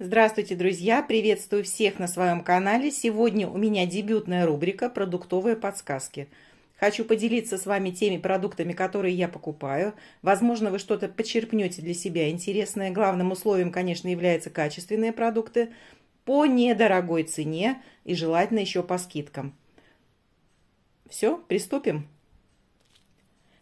Здравствуйте, друзья! Приветствую всех на своем канале. Сегодня у меня дебютная рубрика «Продуктовые подсказки». Хочу поделиться с вами теми продуктами, которые я покупаю. Возможно, вы что-то почерпнете для себя интересное. Главным условием, конечно, являются качественные продукты по недорогой цене и желательно еще по скидкам. Все, приступим.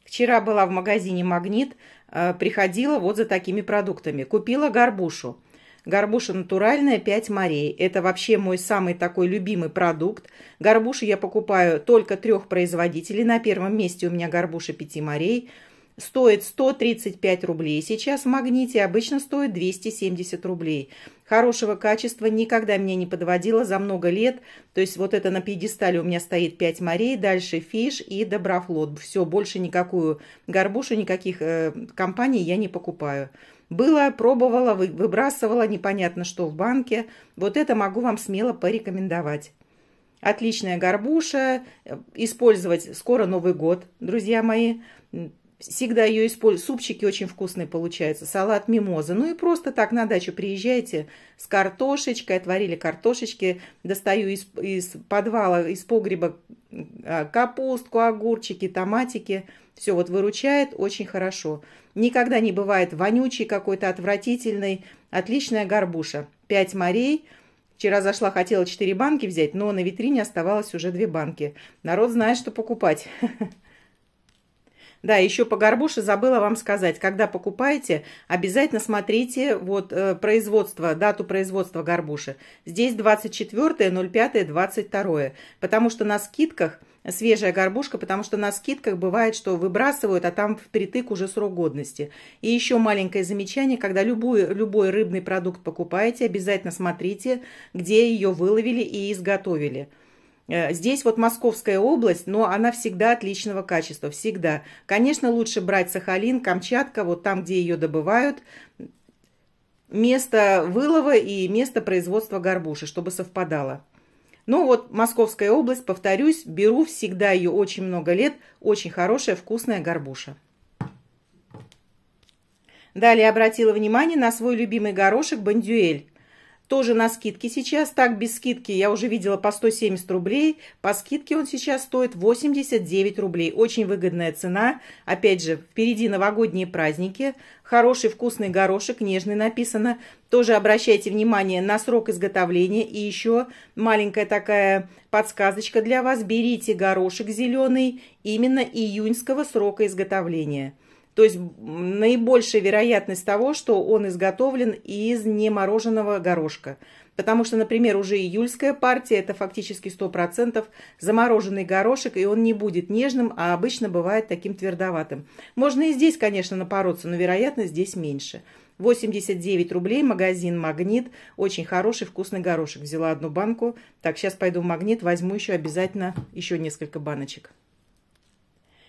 Вчера была в магазине «Магнит», э, приходила вот за такими продуктами. Купила горбушу. Горбуша натуральная, 5 морей. Это вообще мой самый такой любимый продукт. Горбушу я покупаю только трех производителей. На первом месте у меня горбуша 5 морей. Стоит 135 рублей. Сейчас в магните обычно стоит 270 рублей. Хорошего качества никогда меня не подводило за много лет. То есть вот это на пьедестале у меня стоит 5 морей, дальше фиш и доброфлот. Все, больше никакую горбушу, никаких э, компаний я не покупаю. Было, пробовала, выбрасывала, непонятно что в банке. Вот это могу вам смело порекомендовать. Отличная горбуша. Э, использовать скоро Новый год, друзья мои. Всегда ее использую. Супчики очень вкусные получаются. Салат мимоза. Ну и просто так на дачу приезжайте с картошечкой. Отварили картошечки. Достаю из, из подвала, из погреба а, капустку, огурчики, томатики. Все вот выручает очень хорошо. Никогда не бывает вонючий какой-то, отвратительный. Отличная горбуша. Пять морей. Вчера зашла, хотела 4 банки взять, но на витрине оставалось уже 2 банки. Народ знает, что покупать. Да, еще по горбуше забыла вам сказать, когда покупаете, обязательно смотрите вот э, производство, дату производства горбуши. Здесь 24.05.22, потому что на скидках свежая горбушка, потому что на скидках бывает, что выбрасывают, а там впритык уже срок годности. И еще маленькое замечание, когда любой, любой рыбный продукт покупаете, обязательно смотрите, где ее выловили и изготовили. Э, здесь вот Московская область, но она всегда отличного качества, всегда. Конечно, лучше брать Сахалин, Камчатка, вот там, где ее добывают, место вылова и место производства горбуши, чтобы совпадало. Ну вот, Московская область, повторюсь, беру всегда ее очень много лет, очень хорошая, вкусная горбуша. Далее обратила внимание на свой любимый горошек бандюэль. Тоже на скидке сейчас, так без скидки я уже видела по 170 рублей. По скидке он сейчас стоит 89 рублей. Очень выгодная цена. Опять же, впереди новогодние праздники. Хороший вкусный горошек, нежный написано. Тоже обращайте внимание на срок изготовления. И еще маленькая такая подсказочка для вас. Берите горошек зеленый именно июньского срока изготовления. То есть наибольшая вероятность того, что он изготовлен из немороженного горошка. Потому что, например, уже июльская партия – это фактически 100% замороженный горошек, и он не будет нежным, а обычно бывает таким твердоватым. Можно и здесь, конечно, напороться, но вероятность здесь меньше. 89 рублей, магазин «Магнит». Очень хороший, вкусный горошек. Взяла одну банку. Так, сейчас пойду в «Магнит», возьму еще обязательно еще несколько баночек.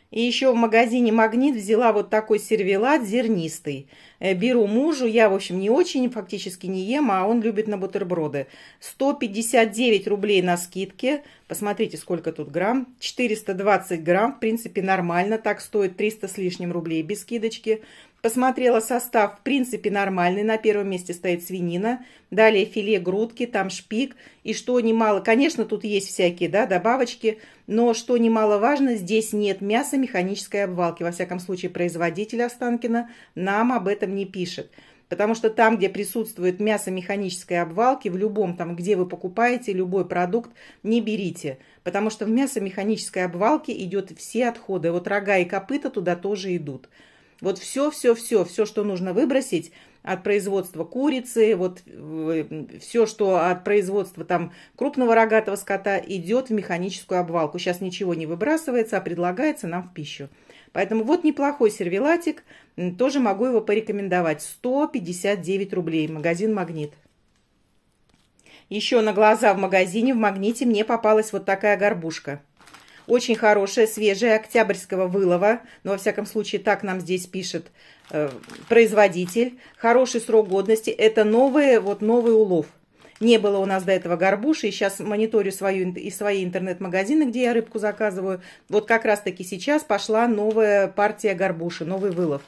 И еще в магазине «Магнит» взяла вот такой сервелат зернистый. Э, беру мужу, я, в общем, не очень, фактически не ем, а он любит на бутерброды. 159 рублей на скидке. Посмотрите, сколько тут грамм. 420 грамм, в принципе, нормально. Так стоит 300 с лишним рублей без скидочки. Посмотрела состав, в принципе, нормальный. На первом месте стоит свинина, далее филе грудки, там шпик. И что немало, конечно, тут есть всякие да, добавочки, но что немаловажно, здесь нет мяса механической обвалки. Во всяком случае, производитель Останкина нам об этом не пишет. Потому что там, где присутствует мясо механической обвалки, в любом там, где вы покупаете любой продукт, не берите. Потому что в мясо механической обвалки идет все отходы. Вот рога и копыта туда тоже идут. Вот все, все, все, все, что нужно выбросить от производства курицы, вот э, все, что от производства там крупного рогатого скота идет в механическую обвалку. Сейчас ничего не выбрасывается, а предлагается нам в пищу. Поэтому вот неплохой сервелатик, тоже могу его порекомендовать. 159 рублей, магазин «Магнит». Еще на глаза в магазине в «Магните» мне попалась вот такая горбушка – очень хорошая, свежая, октябрьского вылова. Но, ну, во всяком случае, так нам здесь пишет э, производитель. Хороший срок годности. Это новые, вот новый улов. Не было у нас до этого горбуши. И сейчас мониторю свою, и свои интернет-магазины, где я рыбку заказываю. Вот как раз-таки сейчас пошла новая партия горбуши, новый вылов.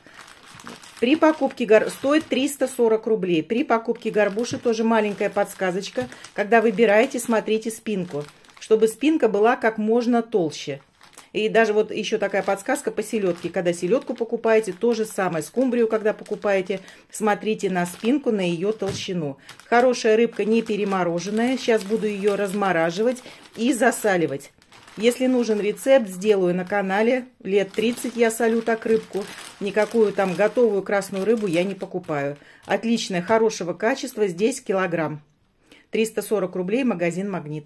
При покупке гор... стоит 340 рублей. При покупке горбуши тоже маленькая подсказочка. Когда выбираете, смотрите спинку чтобы спинка была как можно толще. И даже вот еще такая подсказка по селедке. Когда селедку покупаете, то же самое. Скумбрию, когда покупаете, смотрите на спинку, на ее толщину. Хорошая рыбка не перемороженная. Сейчас буду ее размораживать и засаливать. Если нужен рецепт, сделаю на канале. Лет 30 я солю так рыбку. Никакую там готовую красную рыбу я не покупаю. Отличная, хорошего качества. Здесь килограмм. 340 рублей, магазин «Магнит».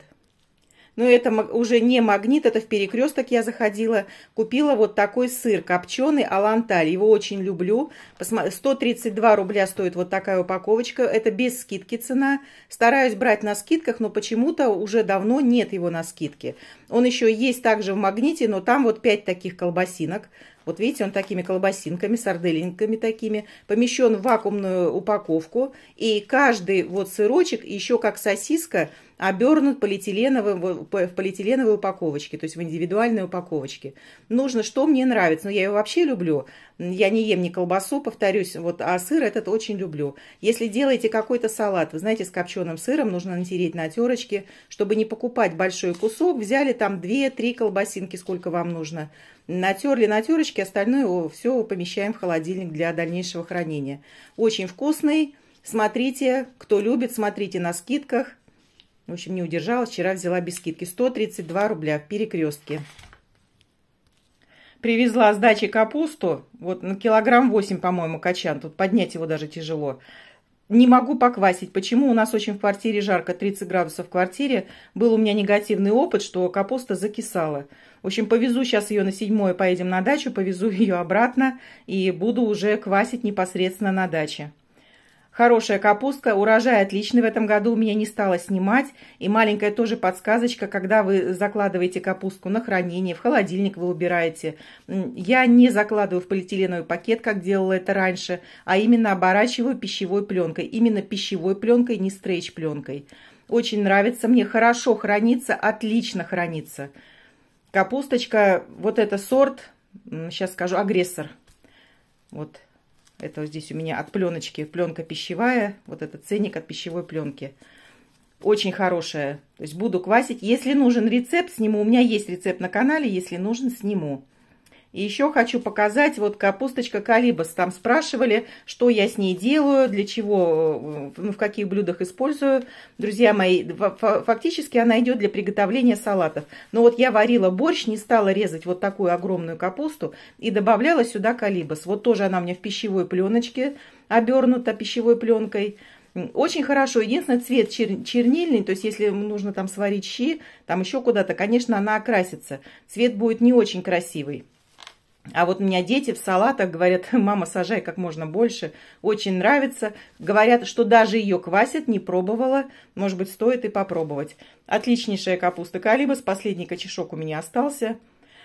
Но это уже не магнит, это в перекресток я заходила. Купила вот такой сыр копченый Аланталь. Его очень люблю. 132 рубля стоит вот такая упаковочка. Это без скидки цена. Стараюсь брать на скидках, но почему-то уже давно нет его на скидке. Он еще есть также в магните, но там вот 5 таких колбасинок. Вот видите, он такими колбасинками, сарделинками такими, помещен в вакуумную упаковку. И каждый вот сырочек, еще как сосиска, обернут полиэтиленовым, в полиэтиленовой упаковочке, то есть в индивидуальной упаковочке. Нужно, что мне нравится. Ну, я его вообще люблю. Я не ем ни колбасу, повторюсь, вот, а сыр этот очень люблю. Если делаете какой-то салат, вы знаете, с копченым сыром нужно натереть на терочке, чтобы не покупать большой кусок. Взяли там 2-3 колбасинки, сколько вам нужно. Натерли на терочке, остальное все помещаем в холодильник для дальнейшего хранения. Очень вкусный. Смотрите, кто любит, смотрите на скидках – в общем, не удержалась. Вчера взяла без скидки. 132 рубля в перекрестке. Привезла с дачи капусту. Вот на килограмм 8, по-моему, качан. Тут поднять его даже тяжело. Не могу поквасить. Почему у нас очень в квартире жарко, 30 градусов в квартире. Был у меня негативный опыт, что капуста закисала. В общем, повезу сейчас ее на седьмое, поедем на дачу, повезу ее обратно и буду уже квасить непосредственно на даче. Хорошая капустка, урожай отличный в этом году у меня не стало снимать. И маленькая тоже подсказочка, когда вы закладываете капустку на хранение, в холодильник вы убираете. Я не закладываю в полиэтиленовый пакет, как делала это раньше, а именно оборачиваю пищевой пленкой. Именно пищевой пленкой, не стрейч-пленкой. Очень нравится мне, хорошо хранится, отлично хранится. Капусточка, вот это сорт, сейчас скажу, агрессор. Вот это вот здесь у меня от пленочки. Пленка пищевая. Вот этот ценник от пищевой пленки. Очень хорошая. То есть буду квасить. Если нужен рецепт, сниму. У меня есть рецепт на канале. Если нужен, сниму. И еще хочу показать, вот капусточка калибас. Там спрашивали, что я с ней делаю, для чего, э, ну, в каких блюдах использую. Друзья мои, фактически она идет для приготовления салатов. Но вот я варила борщ, не стала резать вот такую огромную капусту и добавляла сюда калибас. Вот тоже она у меня в пищевой пленочке обернута пищевой пленкой. Очень хорошо. Единственное, цвет чер чернильный, то есть если нужно там сварить щи, там еще куда-то, конечно, она окрасится. Цвет будет не очень красивый. А вот у меня дети в салатах говорят, «Хм, мама, сажай как можно больше, очень нравится. Говорят, что даже ее квасят, не пробовала, может быть, стоит и попробовать. Отличнейшая капуста калибас, последний кочешок у меня остался.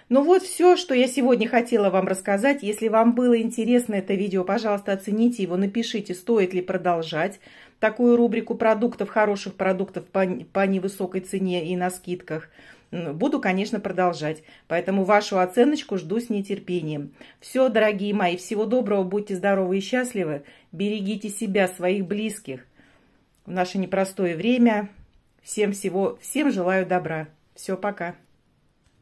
Ну вот все, что я сегодня хотела вам рассказать. Если вам было интересно это видео, пожалуйста, оцените его, напишите, стоит ли продолжать такую рубрику продуктов, хороших продуктов по, по невысокой цене и на скидках – буду, конечно, продолжать. Поэтому вашу оценочку жду с нетерпением. Все, дорогие мои, всего доброго, будьте здоровы и счастливы. Берегите себя, своих близких. В наше непростое время всем всего, всем желаю добра. Все, пока.